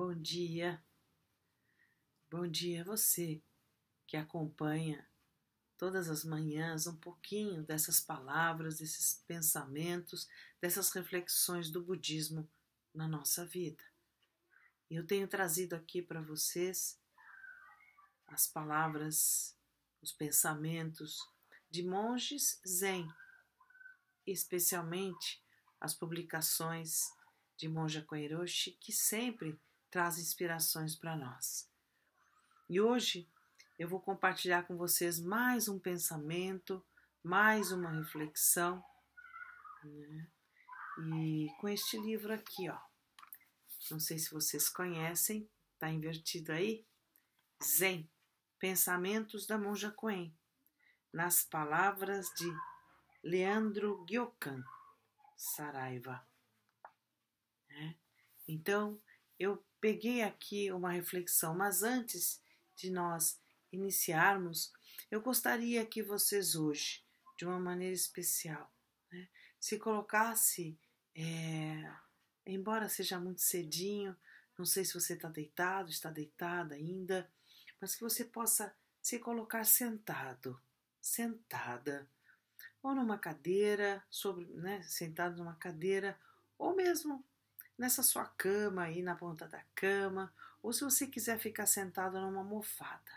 Bom dia. Bom dia a você que acompanha todas as manhãs um pouquinho dessas palavras, desses pensamentos, dessas reflexões do budismo na nossa vida. eu tenho trazido aqui para vocês as palavras, os pensamentos de monges zen, especialmente as publicações de Monja Koiroshi, que sempre traz inspirações para nós. E hoje eu vou compartilhar com vocês mais um pensamento, mais uma reflexão, né? e com este livro aqui, ó. Não sei se vocês conhecem, tá invertido aí? Zen, Pensamentos da Monja Coen, nas palavras de Leandro Gyokan Saraiva. Né? Então, eu peguei aqui uma reflexão, mas antes de nós iniciarmos, eu gostaria que vocês hoje, de uma maneira especial, né, se colocasse, é, embora seja muito cedinho, não sei se você está deitado, está deitada ainda, mas que você possa se colocar sentado, sentada, ou numa cadeira, sobre, né, sentado numa cadeira, ou mesmo nessa sua cama aí na ponta da cama, ou se você quiser ficar sentado numa almofada.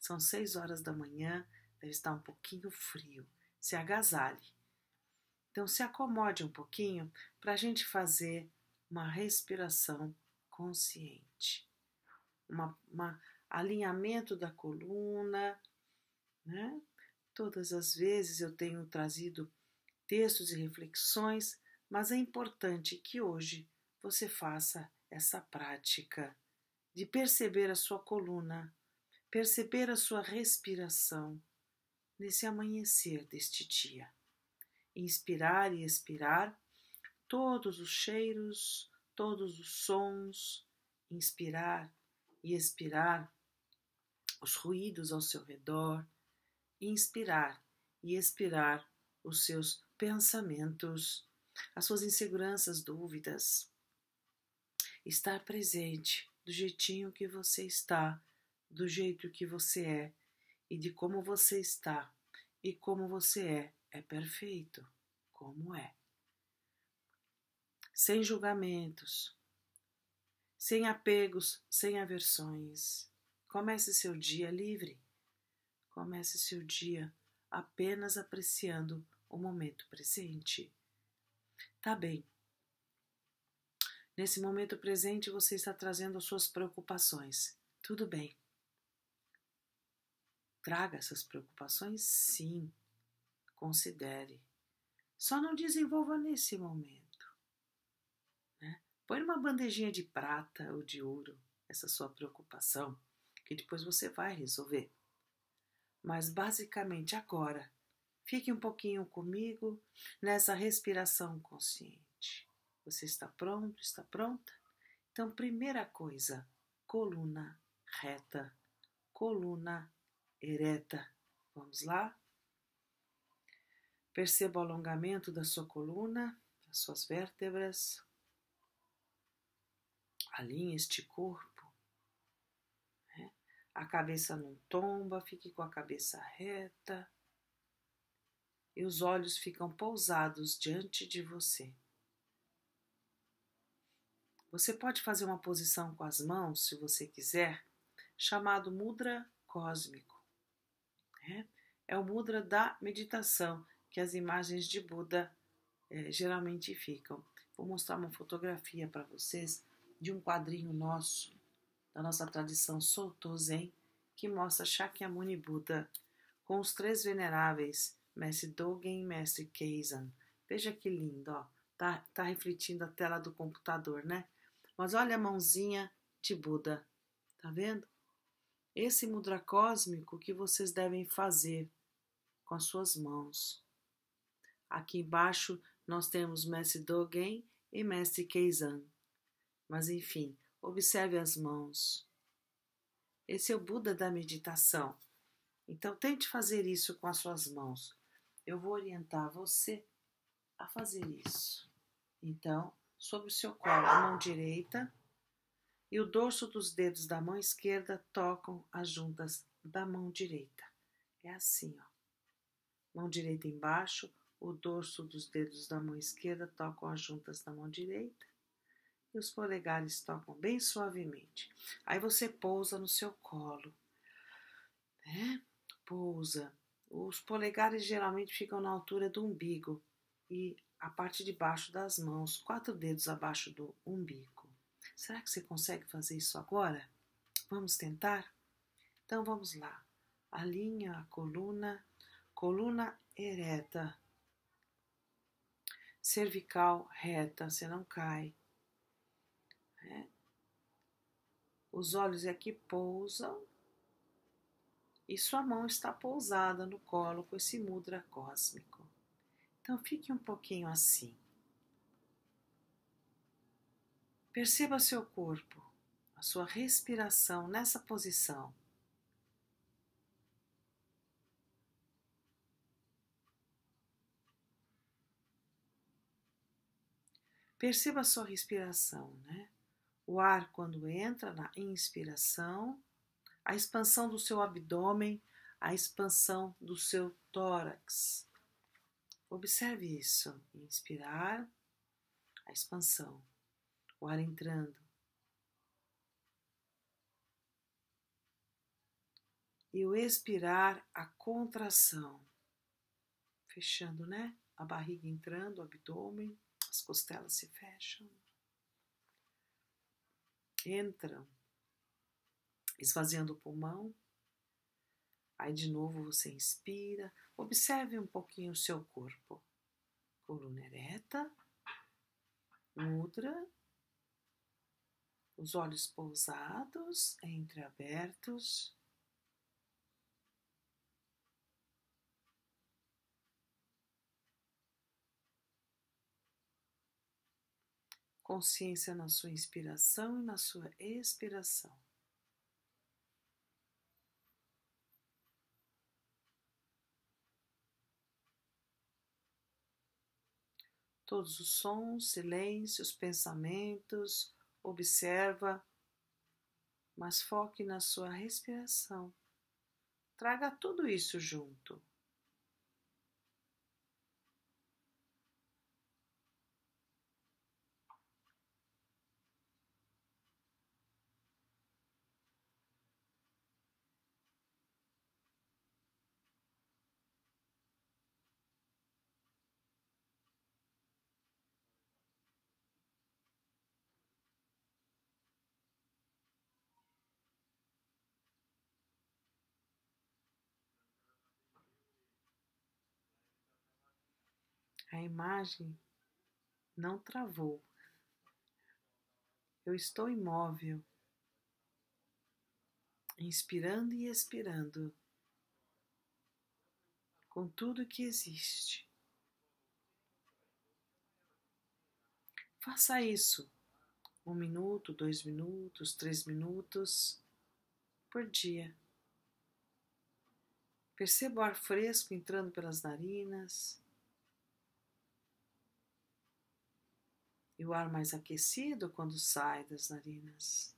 São seis horas da manhã, deve estar um pouquinho frio. Se agasalhe. Então se acomode um pouquinho para a gente fazer uma respiração consciente, um alinhamento da coluna, né? Todas as vezes eu tenho trazido textos e reflexões, mas é importante que hoje você faça essa prática de perceber a sua coluna, perceber a sua respiração nesse amanhecer deste dia. Inspirar e expirar todos os cheiros, todos os sons, inspirar e expirar os ruídos ao seu redor, inspirar e expirar os seus pensamentos, as suas inseguranças, dúvidas, estar presente do jeitinho que você está, do jeito que você é e de como você está e como você é, é perfeito, como é. Sem julgamentos, sem apegos, sem aversões. Comece seu dia livre. Comece seu dia apenas apreciando o momento presente. Tá bem, Nesse momento presente, você está trazendo suas preocupações. Tudo bem. Traga essas preocupações, sim. Considere. Só não desenvolva nesse momento. Né? Põe uma bandejinha de prata ou de ouro, essa sua preocupação, que depois você vai resolver. Mas basicamente agora, fique um pouquinho comigo nessa respiração consciente. Você está pronto? Está pronta? Então, primeira coisa, coluna reta, coluna ereta. Vamos lá? Perceba o alongamento da sua coluna, das suas vértebras. Alinhe este corpo. Né? A cabeça não tomba, fique com a cabeça reta. E os olhos ficam pousados diante de você. Você pode fazer uma posição com as mãos, se você quiser, chamado mudra cósmico. Né? É o mudra da meditação que as imagens de Buda é, geralmente ficam. Vou mostrar uma fotografia para vocês de um quadrinho nosso, da nossa tradição Soto Zen, que mostra Shakyamuni Buda com os três veneráveis, Mestre Dogen e Mestre Keizan. Veja que lindo, ó. Tá, tá refletindo a tela do computador, né? Mas olha a mãozinha de Buda, tá vendo? Esse mudra cósmico que vocês devem fazer com as suas mãos. Aqui embaixo nós temos Mestre Dogen e Mestre Keizan. Mas enfim, observe as mãos. Esse é o Buda da meditação. Então tente fazer isso com as suas mãos. Eu vou orientar você a fazer isso. Então, sobre o seu colo a mão direita e o dorso dos dedos da mão esquerda tocam as juntas da mão direita. É assim, ó. Mão direita embaixo, o dorso dos dedos da mão esquerda tocam as juntas da mão direita e os polegares tocam bem suavemente. Aí você pousa no seu colo, né? Pousa. Os polegares geralmente ficam na altura do umbigo e a parte de baixo das mãos, quatro dedos abaixo do umbigo. Será que você consegue fazer isso agora? Vamos tentar? Então vamos lá. Alinha a coluna, coluna ereta, cervical reta, você não cai. É. Os olhos aqui pousam e sua mão está pousada no colo com esse mudra cósmico. Então fique um pouquinho assim. Perceba seu corpo, a sua respiração nessa posição. Perceba a sua respiração, né? O ar quando entra na inspiração, a expansão do seu abdômen, a expansão do seu tórax. Observe isso. Inspirar, a expansão, o ar entrando. E o expirar, a contração. Fechando, né? A barriga entrando, o abdômen, as costelas se fecham. Entram, esvaziando o pulmão. Aí de novo você inspira, Observe um pouquinho o seu corpo. Coluna ereta, mudra, os olhos pousados, entreabertos. Consciência na sua inspiração e na sua expiração. todos os sons, silêncios, pensamentos, observa, mas foque na sua respiração. Traga tudo isso junto. A imagem não travou. Eu estou imóvel, inspirando e expirando com tudo que existe. Faça isso um minuto, dois minutos, três minutos por dia. Perceba o ar fresco entrando pelas narinas. e o ar mais aquecido quando sai das narinas.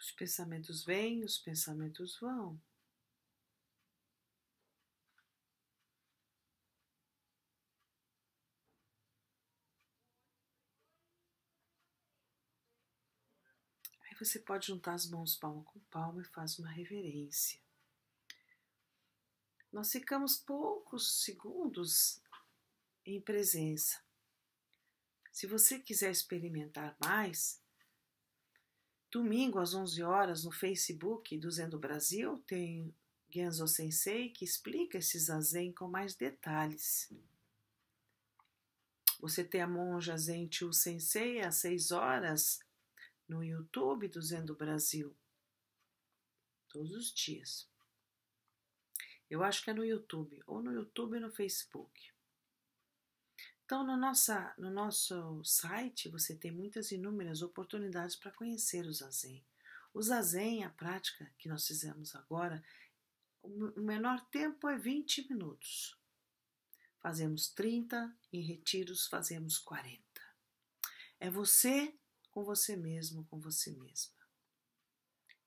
Os pensamentos vêm, os pensamentos vão. você pode juntar as mãos palma com palma e faz uma reverência. Nós ficamos poucos segundos em presença. Se você quiser experimentar mais, domingo às 11 horas no Facebook do Zendo Brasil tem Genzo Sensei que explica esse zazen com mais detalhes. Você tem a monja Zen Tio Sensei às 6 horas no YouTube do Zen do Brasil. Todos os dias. Eu acho que é no YouTube, ou no YouTube ou no Facebook. Então, no, nossa, no nosso site, você tem muitas inúmeras oportunidades para conhecer o Zazen. O Zazen, a prática que nós fizemos agora, o menor tempo é 20 minutos. Fazemos 30, em retiros fazemos 40. É você com você mesmo, com você mesma.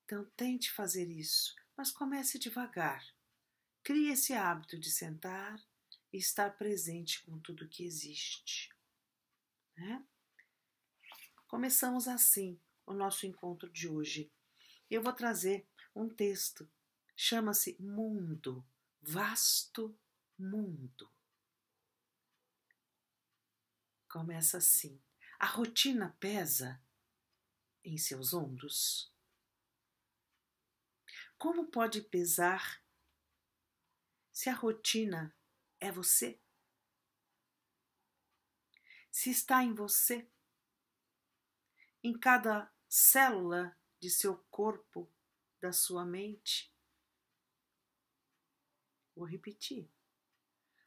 Então tente fazer isso, mas comece devagar. Crie esse hábito de sentar e estar presente com tudo que existe. Né? Começamos assim o nosso encontro de hoje. Eu vou trazer um texto, chama-se Mundo, Vasto Mundo. Começa assim. A rotina pesa em seus ombros? Como pode pesar se a rotina é você? Se está em você, em cada célula de seu corpo, da sua mente? Vou repetir.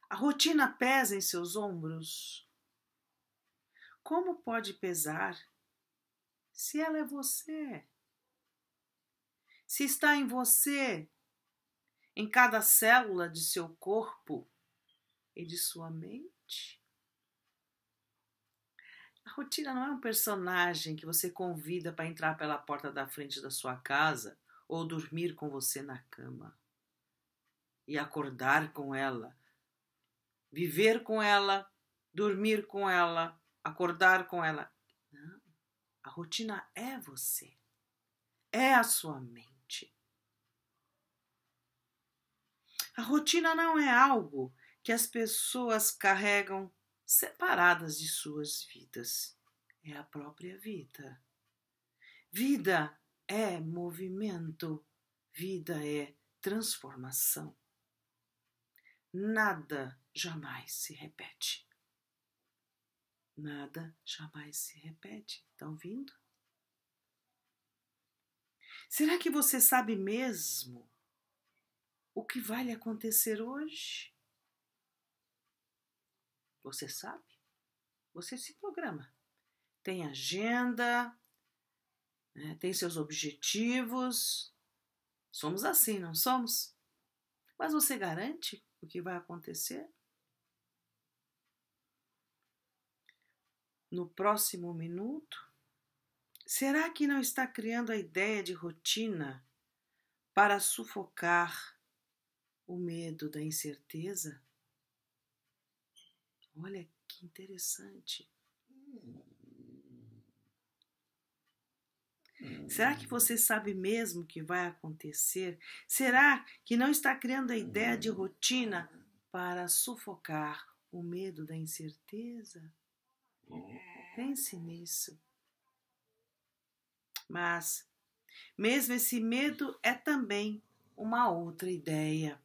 A rotina pesa em seus ombros? como pode pesar se ela é você? Se está em você, em cada célula de seu corpo e de sua mente? A rotina não é um personagem que você convida para entrar pela porta da frente da sua casa ou dormir com você na cama e acordar com ela, viver com ela, dormir com ela, acordar com ela. Não. A rotina é você. É a sua mente. A rotina não é algo que as pessoas carregam separadas de suas vidas. É a própria vida. Vida é movimento, vida é transformação. Nada jamais se repete. Nada jamais se repete. Estão vindo? Será que você sabe mesmo o que vai lhe acontecer hoje? Você sabe? Você se programa. Tem agenda, né? tem seus objetivos. Somos assim, não somos? Mas você garante o que vai acontecer? no próximo minuto? Será que não está criando a ideia de rotina para sufocar o medo da incerteza? Olha que interessante. Será que você sabe mesmo o que vai acontecer? Será que não está criando a ideia de rotina para sufocar o medo da incerteza? Pense nisso. Mas, mesmo esse medo é também uma outra ideia.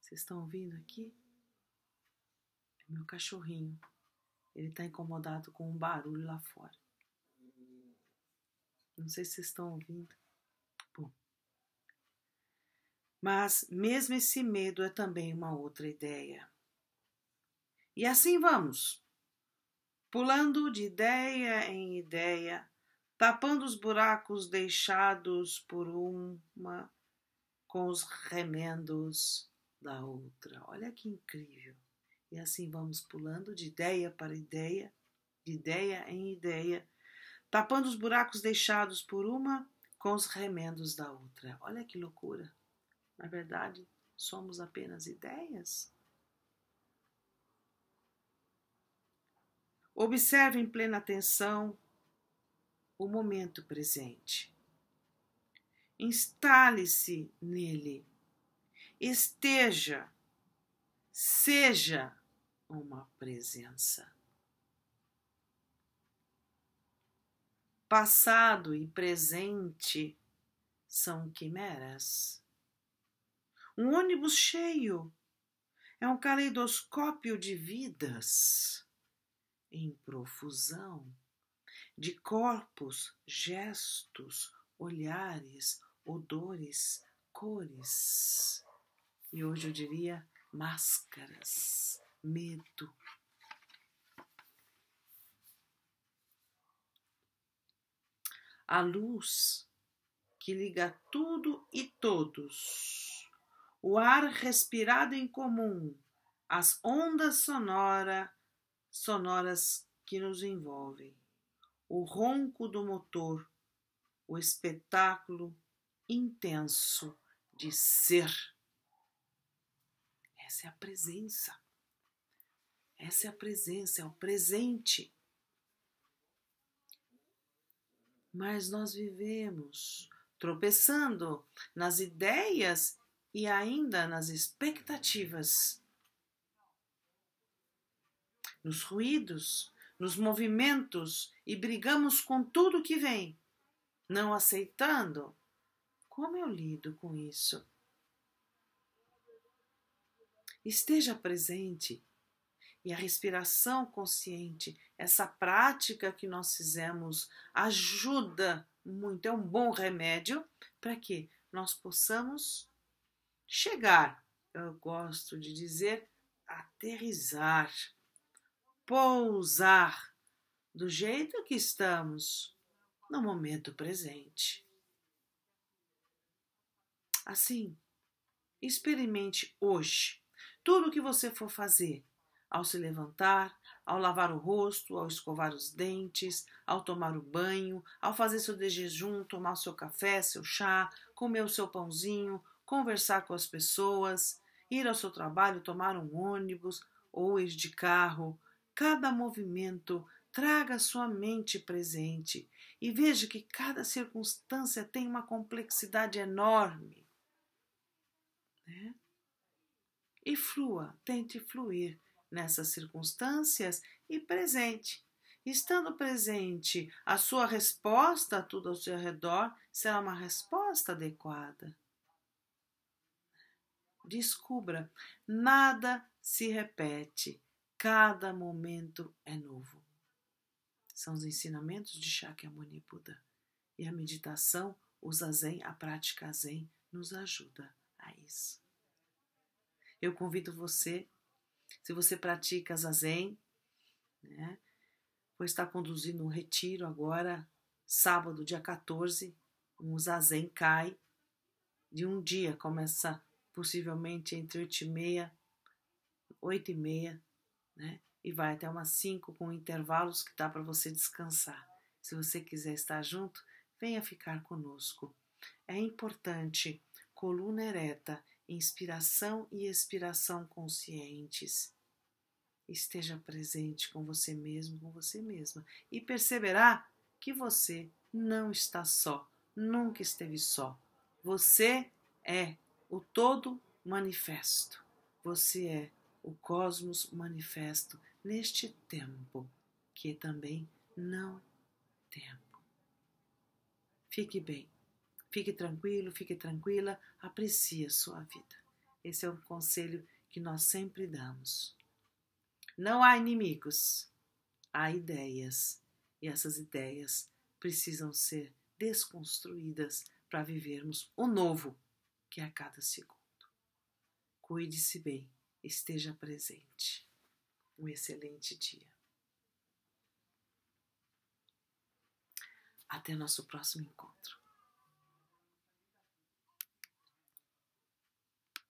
Vocês estão ouvindo aqui? É meu cachorrinho. Ele está incomodado com um barulho lá fora. Não sei se vocês estão ouvindo. Mas mesmo esse medo é também uma outra ideia. E assim vamos, pulando de ideia em ideia, tapando os buracos deixados por uma com os remendos da outra. Olha que incrível! E assim vamos pulando de ideia para ideia, de ideia em ideia, tapando os buracos deixados por uma com os remendos da outra. Olha que loucura! Na é verdade, somos apenas ideias? Observe em plena atenção o momento presente. Instale-se nele. Esteja, seja uma presença. Passado e presente são quimeras um ônibus cheio. É um caleidoscópio de vidas em profusão, de corpos, gestos, olhares, odores, cores. E hoje eu diria máscaras, medo. A luz que liga tudo e todos o ar respirado em comum, as ondas sonora, sonoras que nos envolvem, o ronco do motor, o espetáculo intenso de ser. Essa é a presença. Essa é a presença, é o presente. Mas nós vivemos tropeçando nas ideias e ainda nas expectativas, nos ruídos, nos movimentos e brigamos com tudo que vem, não aceitando. Como eu lido com isso? Esteja presente e a respiração consciente, essa prática que nós fizemos, ajuda muito, é um bom remédio para que nós possamos chegar, eu gosto de dizer aterrizar, pousar do jeito que estamos no momento presente. Assim, experimente hoje tudo o que você for fazer ao se levantar, ao lavar o rosto, ao escovar os dentes, ao tomar o banho, ao fazer seu de jejum, tomar seu café, seu chá, comer o seu pãozinho, conversar com as pessoas, ir ao seu trabalho, tomar um ônibus ou ir de carro. Cada movimento traga sua mente presente e veja que cada circunstância tem uma complexidade enorme. Né? E flua, tente fluir nessas circunstâncias e presente. Estando presente, a sua resposta a tudo ao seu redor será uma resposta adequada. Descubra, nada se repete, cada momento é novo. São os ensinamentos de Shakyamuni Buda. E a meditação, o zazen, a prática zen, nos ajuda a isso. Eu convido você, se você pratica zazen, né, vou estar conduzindo um retiro agora, sábado, dia 14, um zazen cai de um dia, começa possivelmente entre 8 e meia, 8 e meia, né? E vai até umas 5 com intervalos que dá para você descansar. Se você quiser estar junto, venha ficar conosco. É importante coluna ereta, inspiração e expiração conscientes. Esteja presente com você mesmo, com você mesma e perceberá que você não está só, nunca esteve só. Você é o todo manifesto. Você é o cosmos manifesto neste tempo, que também não tempo. Fique bem, fique tranquilo, fique tranquila, aprecie a sua vida. Esse é um conselho que nós sempre damos. Não há inimigos, há ideias, e essas ideias precisam ser desconstruídas para vivermos o novo que é a cada segundo. Cuide-se bem, esteja presente. Um excelente dia. Até nosso próximo encontro.